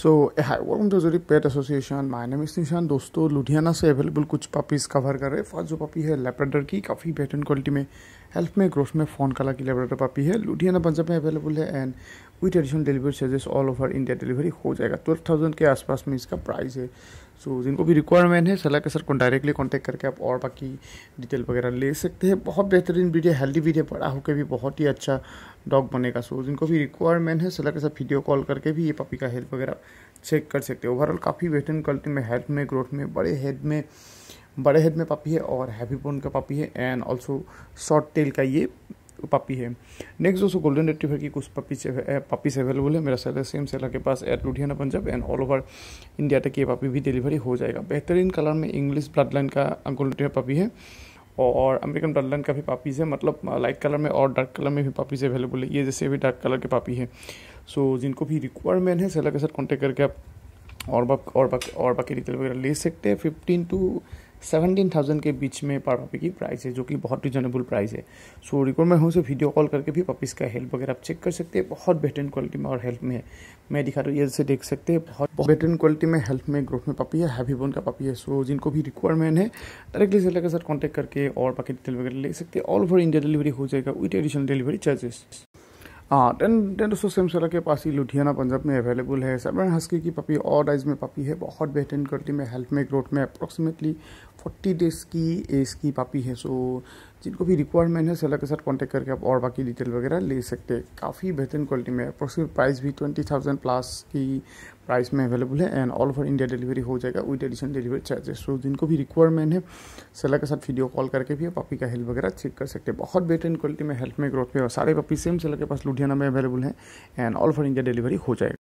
so high welcome to जोरी pet association my name is Nishan दोस्तों लुधियाना से अवेलेबल कुछ पपीज़ कवर कर रहे हैं फर्स्ट जो पपी है लेब्रेडर की काफ़ी बेटर क्वालिटी में हेल्थ में ग्रोथ में फ़ोन कला की लेब्रेडर पपी है लुधियाना पंजाब में अवेलेबल है and with additional delivery charges all over India delivery हो जाएगा ट्वेल्व थाउजेंड के आसपास में इसका प्राइस है सो so, जिनको भी रिक्वायरमेंट है सलाह के सर को डायरेक्टली कॉन्टैक्ट करके आप और बाकी डिटेल वगैरह ले सकते हैं बहुत बेहतरीन वीडियो हेल्दी वीडियो पड़ा होकर भी बहुत ही अच्छा डॉग बनेगा सो so, जिनको भी रिक्वायरमेंट है सलाह के साथ वीडियो कॉल करके भी ये पपी का हेल्थ वगैरह चेक कर सकते हैं ओवरऑल काफ़ी बेहतरीन क्वालिटी में हेल्थ में ग्रोथ में बड़े हेड में बड़े हेड में पापी है और हैवी बोन का पापी है एंड ऑल्सो शॉर्ट टेल का ये पपी है नेक्स्ट दोस्तों गोल्डन रेट्रीवर की कुछ पपी पपीज अवेलेबल है मेरा सेलर सेम सेलर के पास at Ludhiana Punjab and all over India तक ये पपी भी डिलीवरी हो जाएगा बेहतरीन कलर में इंग्लिश ब्लड लाइन का गोल्डन रेट्रीवर पपी है और अमेरिकन ब्लड लाइन का भी पापीज़ है मतलब लाइट uh, कलर में और डार्क कलर में भी पापीज़ अवेलेबल है ये जैसे भी डार्क कलर के पापी है सो so, जिनको भी रिक्वायरमेंट है सेलर के साथ कॉन्टेक्ट करके आप और बा, और बा, और बाकी डिटेल वगैरह ले सकते हैं फिफ्टीन टू सेवेंटीन थाउजेंड के बीच में पर पापी की प्राइस है जो कि बहुत रिजनेबल प्राइस है सो रिकमेंड हो से वीडियो कॉल करके भी पपीज़ का हेल्प वगैरह आप चेक कर सकते हैं बहुत बेहतरीन क्वालिटी में और हेल्प में है मैं दिखा रहा हूँ ये से देख सकते हैं बहुत बेहतरीन क्वालिटी में हेल्प में ग्रोथ में पपी है हैवी बोन का पपी है सो जिनको भी रिक्वायरमेंट है डायरेक्टली सेलर के साथ कॉन्टैक्ट करके और बाकी डिटेल वगैरह ले सकते हैं ऑल ओवर इंडिया डिलीवरी हो जाएगा विथ एडिशनल डिलीवरी चार्जेस हाँ टेन टेन टू सौ सला के पास ही लुधियाना पंजाब में अवेलेबल है सेवन हस्की की पपी और डाइज में पपी है बहुत बेहतरीन क्वालिटी में हेल्थ में ग्रोथ में अप्रोक्सीमेटली फोर्टी डेज़ की इसकी पापी है सो जिनको भी रिक्वायरमेंट है सेलर के साथ कॉन्टेक्ट करके आप और बाकी डिटेल वगैरह ले सकते हैं काफ़ी बेहतरीन क्वालिटी में अप्रोक्सीमेट प्राइस भी ट्वेंटी थाउजेंड प्लस की प्राइस में अवेलेबल है and all over India delivery हो जाएगा with addition delivery charges so जिनको भी रिक्वायरमेंट है सेलर के साथ वीडियो कॉल करके भी आप पापी का हेल्प वगैरह चेक कर सकते हैं बहुत बेहतरीन क्वालिटी में हेल्प में ग्रोथ में और सारे पापी सेम सेलर के पास लुधियाना में अवेलेबल है and all over India delivery हो जाएगा